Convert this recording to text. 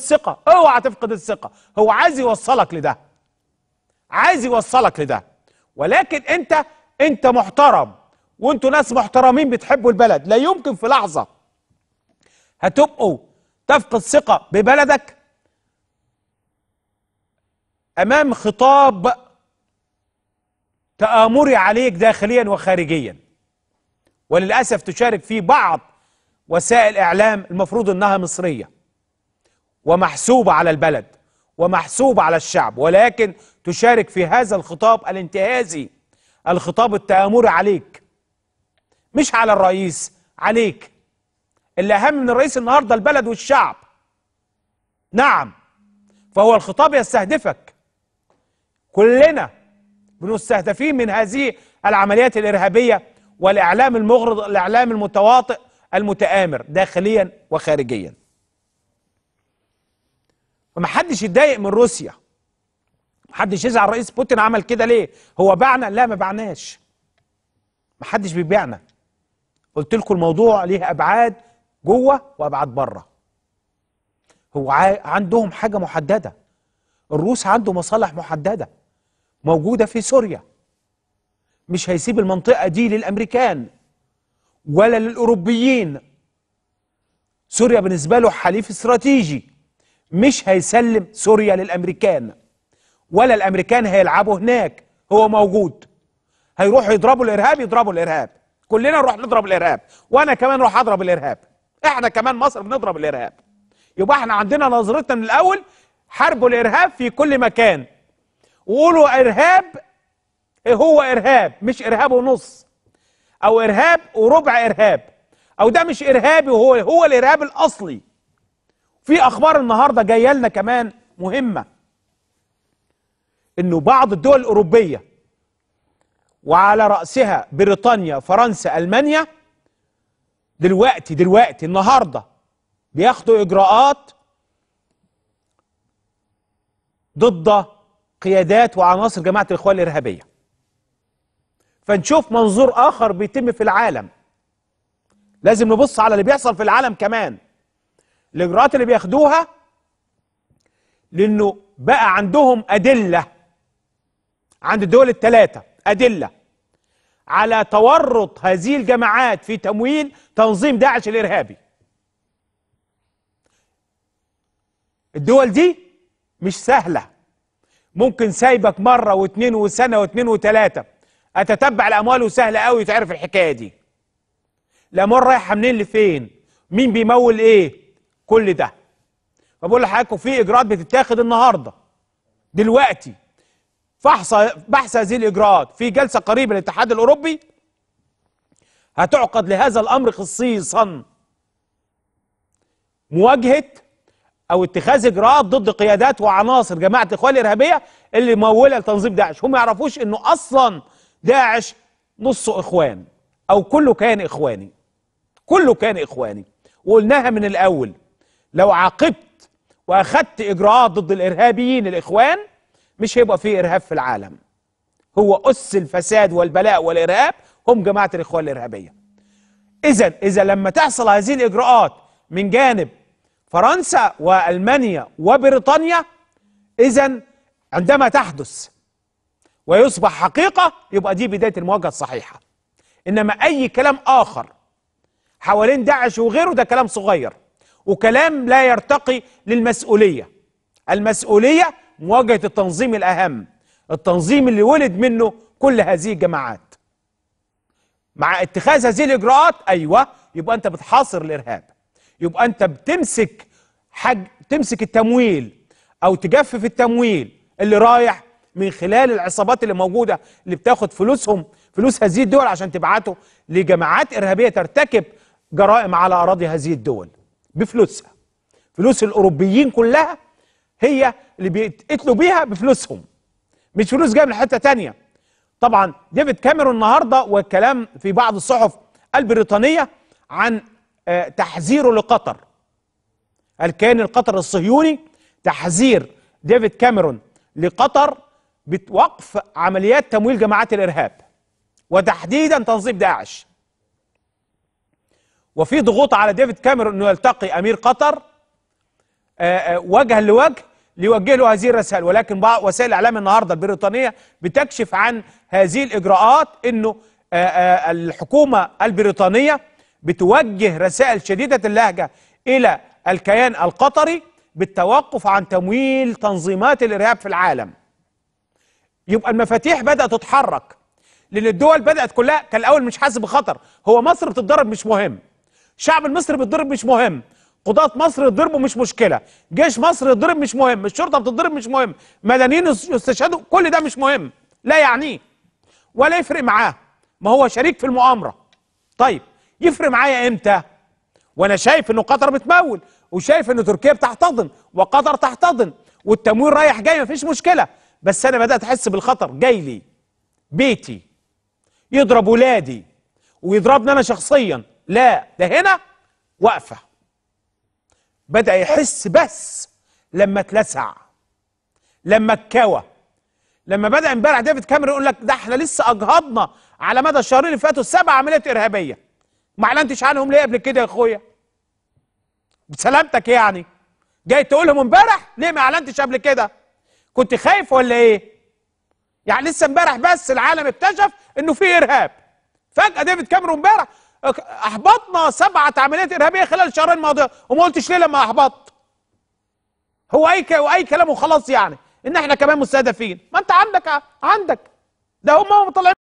الثقه اوعى تفقد الثقه هو عايز يوصلك لده عايز يوصلك لده ولكن انت انت محترم وانتوا ناس محترمين بتحبوا البلد لا يمكن في لحظه هتبقوا تفقد ثقه ببلدك امام خطاب تآمري عليك داخليا وخارجيا وللاسف تشارك فيه بعض وسائل اعلام المفروض انها مصريه ومحسوبة على البلد ومحسوبة على الشعب ولكن تشارك في هذا الخطاب الانتهازي الخطاب التآمري عليك مش على الرئيس عليك اللي أهم من الرئيس النهاردة البلد والشعب نعم فهو الخطاب يستهدفك كلنا بنستهدفين من هذه العمليات الإرهابية والإعلام المغرض الإعلام المتواطئ المتآمر داخليا وخارجيا ومحدش يتضايق من روسيا محدش يزعل رئيس بوتين عمل كده ليه هو باعنا لا ما بعناش محدش بيبيعنا قلت لكم الموضوع ليه ابعاد جوه وابعاد بره هو عندهم حاجه محدده الروس عنده مصالح محدده موجوده في سوريا مش هيسيب المنطقه دي للامريكان ولا للاوروبيين سوريا بالنسبه له حليف استراتيجي مش هيسلم سوريا للامريكان ولا الامريكان هيلعبوا هناك هو موجود هيروحوا يضربوا الارهاب يضربوا الارهاب كلنا نروح نضرب الارهاب وانا كمان اروح اضرب الارهاب احنا كمان مصر بنضرب الارهاب يبقى احنا عندنا نظرتنا من الاول حاربوا الارهاب في كل مكان وقولوا ارهاب هو ارهاب مش ارهاب ونص او ارهاب وربع ارهاب او ده مش ارهابي وهو هو الارهاب الاصلي في اخبار النهارده جايه لنا كمان مهمه انه بعض الدول الاوروبيه وعلى راسها بريطانيا فرنسا المانيا دلوقتي دلوقتي النهارده بياخدوا اجراءات ضد قيادات وعناصر جماعه الاخوان الارهابيه فنشوف منظور اخر بيتم في العالم لازم نبص على اللي بيحصل في العالم كمان الاجراءات اللي بياخدوها لانه بقى عندهم ادله عند الدول الثلاثه ادله على تورط هذه الجماعات في تمويل تنظيم داعش الارهابي الدول دي مش سهله ممكن سايبك مره واثنين وسنه واثنين وثلاثه اتتبع الاموال وسهله قوي تعرف الحكايه دي الاموال رايحه منين لفين مين بيمول ايه كل ده فبقول لحضراتكم في اجراءات بتتاخد النهارده دلوقتي فحص بحث هذه الاجراءات في جلسه قريبه للاتحاد الاوروبي هتعقد لهذا الامر خصيصا مواجهه او اتخاذ اجراءات ضد قيادات وعناصر جماعه الاخوان الارهابيه اللي مموله لتنظيم داعش هم ما يعرفوش انه اصلا داعش نصه اخوان او كله كان اخواني كله كان اخواني وقلناها من الاول لو عاقبت واخدت اجراءات ضد الارهابيين الاخوان مش هيبقى في ارهاب في العالم هو اس الفساد والبلاء والارهاب هم جماعه الاخوان الارهابيه اذا اذا لما تحصل هذه الاجراءات من جانب فرنسا والمانيا وبريطانيا اذا عندما تحدث ويصبح حقيقه يبقى دي بدايه المواجهه الصحيحه انما اي كلام اخر حوالين داعش وغيره ده كلام صغير وكلام لا يرتقي للمسؤولية المسؤولية مواجهة التنظيم الأهم التنظيم اللي ولد منه كل هذه الجماعات مع اتخاذ هذه الإجراءات أيوة يبقى أنت بتحاصر الإرهاب يبقى أنت بتمسك حج تمسك التمويل أو تجفف التمويل اللي رايح من خلال العصابات اللي موجودة اللي بتاخد فلوسهم فلوس هذه الدول عشان تبعته لجماعات إرهابية ترتكب جرائم على أراضي هذه الدول بفلوسها فلوس الاوروبيين كلها هي اللي بيتقتلوا بيها بفلوسهم مش فلوس جايه من حته تانية طبعا ديفيد كاميرون النهارده والكلام في بعض الصحف البريطانيه عن آه، تحذيره لقطر الكيان القطر الصهيوني تحذير ديفيد كاميرون لقطر بوقف عمليات تمويل جماعات الارهاب وتحديدا تنظيم داعش وفي ضغوط على ديفيد كاميرون انه يلتقي امير قطر آه، آه، وجها لوجه ليوجه له هذه الرسائل ولكن بعض وسائل الاعلام النهارده البريطانيه بتكشف عن هذه الاجراءات انه آه، الحكومه البريطانيه بتوجه رسائل شديده اللهجه الى الكيان القطري بالتوقف عن تمويل تنظيمات الارهاب في العالم. يبقى المفاتيح بدات تتحرك لان الدول بدات كلها كان الاول مش حاسس بخطر، هو مصر بتتضرب مش مهم. شعب المصري بيتضرب مش مهم قضاة مصر يضربوا مش مشكلة جيش مصر يضرب مش مهم الشرطة بتضرب مش مهم مدنيين يستشهدوا كل ده مش مهم لا يعنيه ولا يفرق معاه ما هو شريك في المؤامرة طيب يفرق معايا امتى وانا شايف انه قطر بتمول وشايف ان تركيا بتحتضن وقطر تحتضن والتمويل رايح جاي مفيش مشكلة بس انا بدأت احس بالخطر جاي لي بيتي يضرب ولادي ويضربني انا شخصيا لا ده هنا واقفة بدأ يحس بس لما اتلسع لما اتكوى لما بدأ امبارح ديفيد كاميرون يقول لك ده احنا لسه أجهضنا على مدى الشهرين اللي فاتوا سبع عمليات إرهابية ما أعلنتش عنهم ليه قبل كده يا أخويا بسلامتك يعني جاي تقولهم امبارح ليه ما أعلنتش قبل كده كنت خايف ولا إيه يعني لسه امبارح بس العالم اكتشف انه في ارهاب فجاه ديفيد كاميرون امبارح احبطنا سبعه عمليات ارهابيه خلال الشهرين الماضيه وما قلتش ليه لما احبطت هو اي اي كلام وخلاص يعني ان احنا كمان مستهدفين ما انت عندك عندك ده هم مطلعين